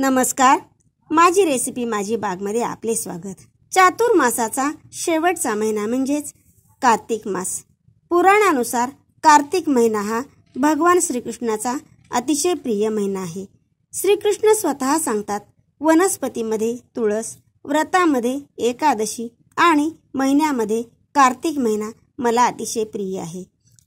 नमस्कार माझी रेसिपी माझी बागमध्ये आपले स्वागत चातुर्मासाचा शेवटचा महिना म्हणजेच कार्तिक मास पुराणानुसार कार्तिक महिना हा भगवान श्रीकृष्णाचा अतिशय प्रिय महिना आहे श्रीकृष्ण स्वतः सांगतात वनस्पतीमध्ये तुळस व्रतामध्ये एकादशी आणि महिन्यामध्ये कार्तिक महिना मला अतिशय प्रिय आहे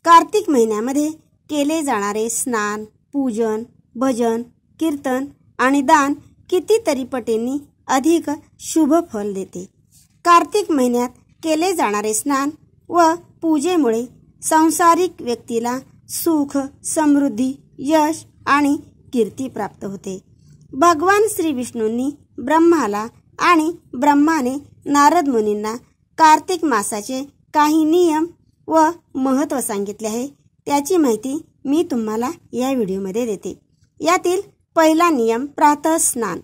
कार्तिक महिन्यामध्ये केले जाणारे स्नान पूजन भजन कीर्तन आणि दान कितीतरी पटींनी अधिक शुभ फल देते कार्तिक महिन्यात केले जाणारे स्नान व पूजेमुळे सांसारिक व्यक्तीला सुख समृद्धी यश आणि कीर्ती प्राप्त होते भगवान श्री विष्णूंनी ब्रह्माला आणि ब्रह्माने नारद मुनींना कार्तिक मासाचे काही नियम व महत्त्व सांगितले आहे त्याची माहिती मी तुम्हाला या व्हिडिओमध्ये देते यातील पहिला नियम प्रातस्नान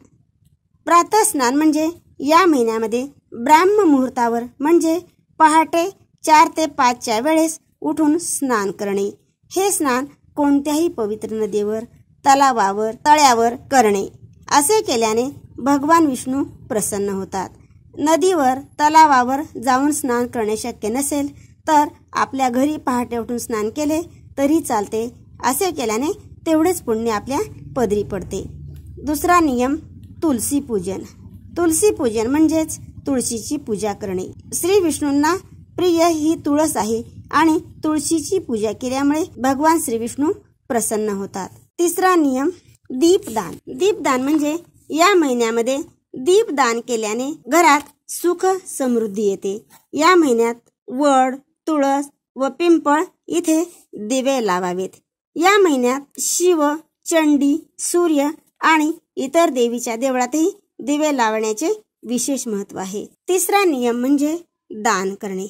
प्रातस्नान म्हणजे या महिन्यामध्ये ब्राह्म मुहूर्तावर म्हणजे पहाटे चार ते पाचच्या वेळेस उठून स्नान करणे हे स्नान कोणत्याही पवित्र नदीवर तलावावर तळ्यावर करणे असे केल्याने भगवान विष्णू प्रसन्न होतात नदीवर तलावावर जाऊन स्नान करणे शक्य नसेल तर आपल्या घरी पहाटे उठून स्नान केले तरी चालते असे केल्याने तेवढेच पुण्य आपल्या पदरी पडते दुसरा नियम तुलसी पूजन तुलसी पूजन म्हणजेच तुळशीची पूजा करणे श्री विष्णूंना प्रिय ही तुळस आहे आणि तुळशीची पूजा केल्यामुळे भगवान श्री विष्णू प्रसन्न होतात तिसरा नियम दीपदान दीपदान म्हणजे या महिन्यामध्ये दीपदान केल्याने घरात सुख समृद्धी येते या महिन्यात वड तुळस व पिंपळ इथे दिवे लावावेत या महिन्यात शिव चंडी सूर्य आणि इतर देवीच्या देवळातही दिवे लावण्याचे विशेष महत्व आहे तिसरा नियम म्हणजे दान करणे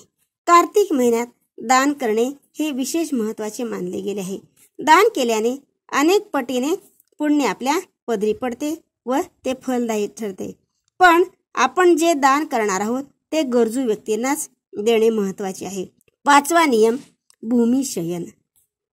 कार्तिक महिन्यात दान करणे हे विशेष महत्वाचे मानले गेले आहे दान केल्याने अनेक पटीने पुण्य आपल्या पदरी पडते व ते फलदायी ठरते पण आपण जे दान करणार आहोत ते गरजू व्यक्तींनाच देणे महत्वाचे आहे पाचवा नियम भूमिशयन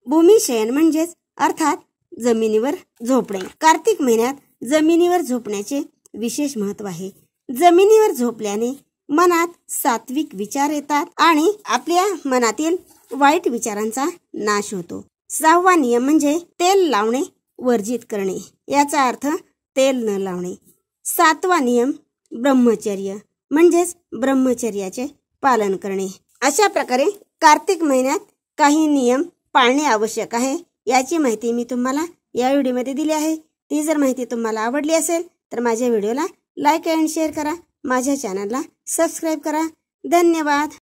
भूमिशयन म्हणजेच अर्थात जमिनीवर झोपणे कार्तिक महिन्यात जमिनीवर झोपण्याचे विशेष महत्व आहे जमिनीवर झोपल्याने मनात सात्विक विचार येतात आणि आपल्या मनातील वाईट विचारांचा नाश होतो सहावा नियम म्हणजे तेल लावणे वर्जित करणे याचा अर्थ तेल न लावणे सातवा नियम ब्रह्मचर्य म्हणजेच ब्रह्मचर्याचे पालन करणे अशा प्रकारे कार्तिक महिन्यात काही नियम पाळणे आवश्यक आहे याची माहिती मी तुम्हाला या व्हिडिओमध्ये दिली आहे ती जर माहिती तुम्हाला आवडली असेल तर माझ्या व्हिडिओला लाईक अँड शेअर करा माझ्या चॅनलला सबस्क्राईब करा धन्यवाद